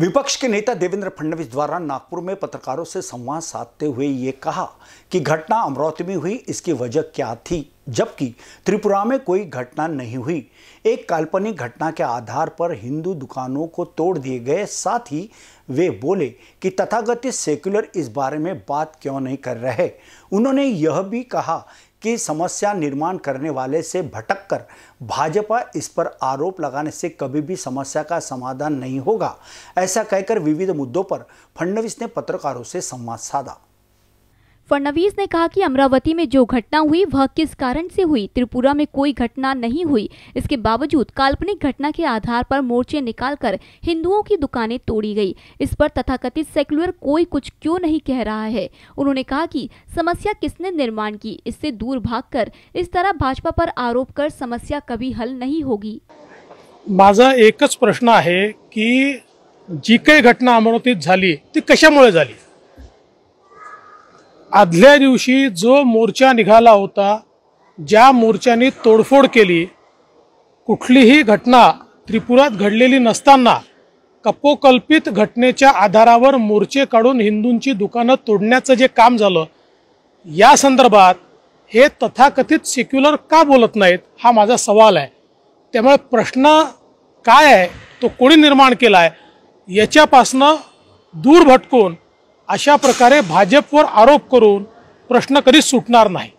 विपक्ष के नेता देवेंद्र फडणवीस द्वारा नागपुर में पत्रकारों से संवाद साधते हुए ये कहा कि घटना अमरावती में हुई इसकी वजह क्या थी जबकि त्रिपुरा में कोई घटना नहीं हुई एक काल्पनिक घटना के आधार पर हिंदू दुकानों को तोड़ दिए गए साथ ही वे बोले कि तथागत सेक्युलर इस बारे में बात क्यों नहीं कर रहे उन्होंने यह भी कहा की समस्या निर्माण करने वाले से भटक कर भाजपा इस पर आरोप लगाने से कभी भी समस्या का समाधान नहीं होगा ऐसा कहकर विविध मुद्दों पर फडणवीस ने पत्रकारों से संवाद साधा फडणवीस ने कहा कि अमरावती में जो घटना हुई वह किस कारण से हुई त्रिपुरा में कोई घटना नहीं हुई इसके बावजूद काल्पनिक घटना के आधार पर मोर्चे निकालकर हिंदुओं की दुकानें तोड़ी गई इस पर तथाकथित सेक्युलर कोई कुछ क्यों नहीं कह रहा है उन्होंने कहा कि समस्या किसने निर्माण की इससे दूर कर इस तरह भाजपा पर आरोप कर समस्या कभी हल नहीं होगी माजा एक प्रश्न है की जी कई घटना अमरावती कशा मु आदल्या दिवशी जो मोर्चा निघाला होता ज्या मोर्चाने तोडफोड केली कुठलीही घटना त्रिपुरात घडलेली नसताना कपोकल्पित घटनेच्या आधारावर मोर्चे काढून हिंदूंची दुकानं तोडण्याचं जे काम झालं या संदर्भात हे तथाकथित सेक्युलर का बोलत नाहीत हा माझा सवाल आहे त्यामुळे प्रश्न काय आहे तो कोणी निर्माण केला आहे याच्यापासनं दूर भटकून अशा प्रकारे भाजपवर आरोप करून प्रश्न कधीच सुटणार नाही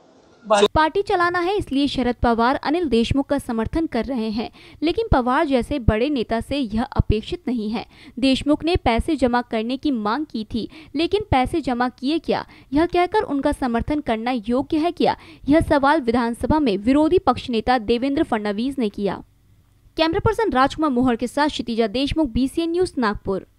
पार्टी चलाना है इसलिए शरद पवार अनिल देशमुख का समर्थन कर रहे हैं लेकिन पवार जैसे बड़े नेता से यह अपेक्षित नहीं है देशमुख ने पैसे जमा करने की मांग की थी लेकिन पैसे जमा किए क्या यह कहकर उनका समर्थन करना योग्य है क्या यह सवाल विधानसभा में विरोधी पक्ष नेता देवेंद्र फडणवीस ने किया कैमरा पर्सन राजकुमार मोहर के साथ क्षितिजा देशमुख बी न्यूज नागपुर